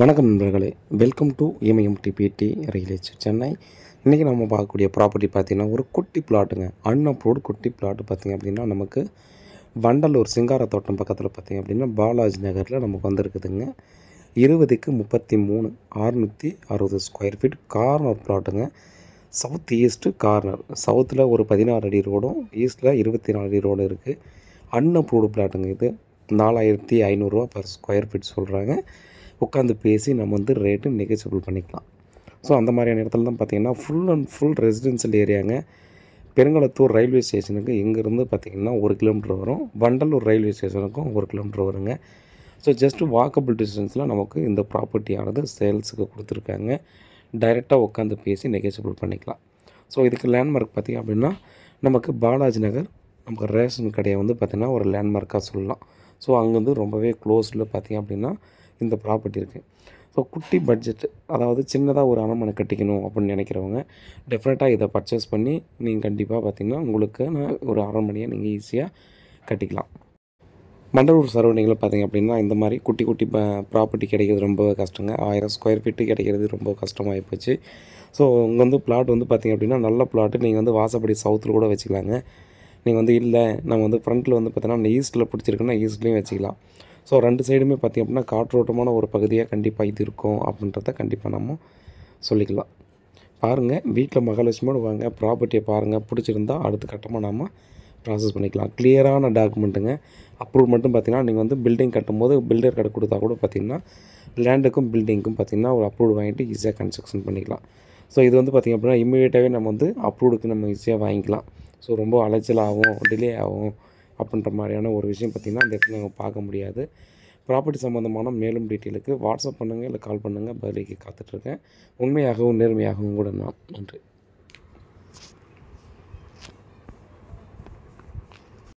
வணக்கம் நண்பர்களே welcome to Imayam டிபிடி ரியலேஜ் சென்னை இன்றைக்கி நம்ம பார்க்கக்கூடிய ப்ராப்பர்ட்டி பார்த்திங்கன்னா ஒரு குட்டி பிளாட்டுங்க அன்அப்ரூவ்டு குட்டி பிளாட் பார்த்திங்க அப்படின்னா நமக்கு வண்டலூர் சிங்கார தோட்டம் பக்கத்தில் பார்த்திங்க அப்படின்னா பாலாஜி நகரில் நமக்கு வந்திருக்குதுங்க இருபதுக்கு முப்பத்தி மூணு அறுநூற்றி அறுபது ஸ்கொயர் ஃபீட் கார்னர் பிளாட்டுங்க சவுத் ஈஸ்ட்டு கார்னர் சவுத்தில் ஒரு பதினாறு அடி ரோடும் ஈஸ்ட்டில் இருபத்தி நாலு அடி ரோடும் இருக்குது அன்அப்ரூவ்டு பிளாட்டுங்க இது நாலாயிரத்தி ஐநூறுரூவா பர் ஸ்கொயர் ஃபீட் சொல்கிறாங்க உட்காந்து பேசி நம்ம வந்து ரேட்டு நெகசியபிள் பண்ணிக்கலாம் ஸோ அந்த மாதிரியான இடத்துல தான் பார்த்திங்கன்னா ஃபுல் அண்ட் ஃபுல் ரெசிடென்ஷியல் ஏரியாங்க பெருங்கலத்தூர் ரயில்வே ஸ்டேஷனுக்கு இங்கேருந்து பார்த்திங்கன்னா ஒரு கிலோமீட்டர் வரும் வண்டலூர் ரயில்வே ஸ்டேஷனுக்கும் ஒரு கிலோமீட்டர் வருங்க ஸோ ஜஸ்ட் வாக்கபிள் டிஸ்டன்ஸில் நமக்கு இந்த ப்ராப்பர்ட்டியானது சேல்ஸுக்கு கொடுத்துருக்காங்க டைரெக்டாக உட்காந்து பேசி நெகசியபிள் பண்ணிக்கலாம் ஸோ இதுக்கு லேண்ட்மார்க் பார்த்திங்க அப்படின்னா நமக்கு பாலாஜி நகர் நமக்கு ரேஷன் கடையை வந்து பார்த்திங்கன்னா ஒரு லேண்ட்மார்க்காக சொல்லலாம் ஸோ அங்கேருந்து ரொம்பவே க்ளோஸில் பார்த்திங்க அப்படின்னா இந்த ப்ராப்பர்ட்டி இருக்குது ஸோ குட்டி பட்ஜெட் அதாவது சின்னதாக ஒரு அலமனை கட்டிக்கணும் அப்படின்னு நினைக்கிறவங்க டெஃபினட்டாக இதை பர்ச்சேஸ் பண்ணி நீங்கள் கண்டிப்பாக பார்த்திங்கன்னா நான் ஒரு அரண்மனையை நீங்கள் ஈஸியாக கட்டிக்கலாம் மண்டலூர் சரௌண்டிங்கில் பார்த்திங்க அப்படின்னா இந்த மாதிரி குட்டி குட்டி ப்ராப்பர்ட்டி கிடைக்கிறது ரொம்ப கஷ்டங்க ஆயிரம் ஸ்கொயர் ஃபீட்டு கிடைக்கிறது ரொம்ப கஷ்டமாகி போச்சு ஸோ உங்கள் வந்து பிளாட் வந்து பார்த்திங்க அப்படின்னா நல்ல பிளாட்டு நீங்கள் வந்து வாசப்படி சவுத்தில் கூட வச்சுக்கலாங்க நீங்கள் வந்து இல்லை நம்ம வந்து ஃப்ரண்ட்டில் வந்து பார்த்தோன்னா ஈஸ்ட்டில் பிடிச்சிருக்குன்னா ஈஸ்ட்லேயும் வச்சுக்கலாம் ஸோ ரெண்டு சைடுமே பார்த்திங்க அப்படின்னா காற்றோட்டமான ஒரு பகுதியாக கண்டிப்பாக இது இருக்கும் அப்படின்றத கண்டிப்பாக நம்ம சொல்லிக்கலாம் பாருங்கள் வீட்டில் மகாலட்சுமியோடு வாங்க ப்ராப்பர்ட்டியை பாருங்கள் பிடிச்சிருந்தா அடுத்த கட்டமாக நாம் ப்ராசஸ் பண்ணிக்கலாம் கிளியரான டாக்குமெண்ட்டுங்க அப்ரூவ் மட்டும் பார்த்திங்கன்னா நீங்கள் வந்து பில்டிங் கட்டும்போது பில்டர் கடை கொடுத்தா கூட பார்த்திங்கன்னா லேண்டுக்கும் பில்டிங்க்கும் பார்த்திங்கன்னா ஒரு அப்ரூவ் வாங்கிட்டு ஈஸியாக கன்ஸ்ட்ரக்ஷன் பண்ணிக்கலாம் ஸோ இது வந்து பார்த்திங்க அப்படின்னா இம்மீடியட்டாகவே நம்ம வந்து அப்ரூவ்டுக்கு நம்ம ஈஸியாக வாங்கிக்கலாம் ஸோ ரொம்ப அலைச்சல் ஆகும் டிலே ஆகும் அப்படின்ற மாதிரியான ஒரு விஷயம் பார்த்திங்கன்னா அந்த இடத்துல நாங்கள் பார்க்க முடியாது ப்ராப்பர்ட்டி சம்மந்தமான மேலும் டீட்டெயிலுக்கு வாட்ஸ்அப் பண்ணுங்கள் இல்லை கால் பண்ணுங்கள் பதிலுக்கு காத்துட்ருக்கேன் உண்மையாகவும் நேர்மையாகவும் கூட நான் நன்றி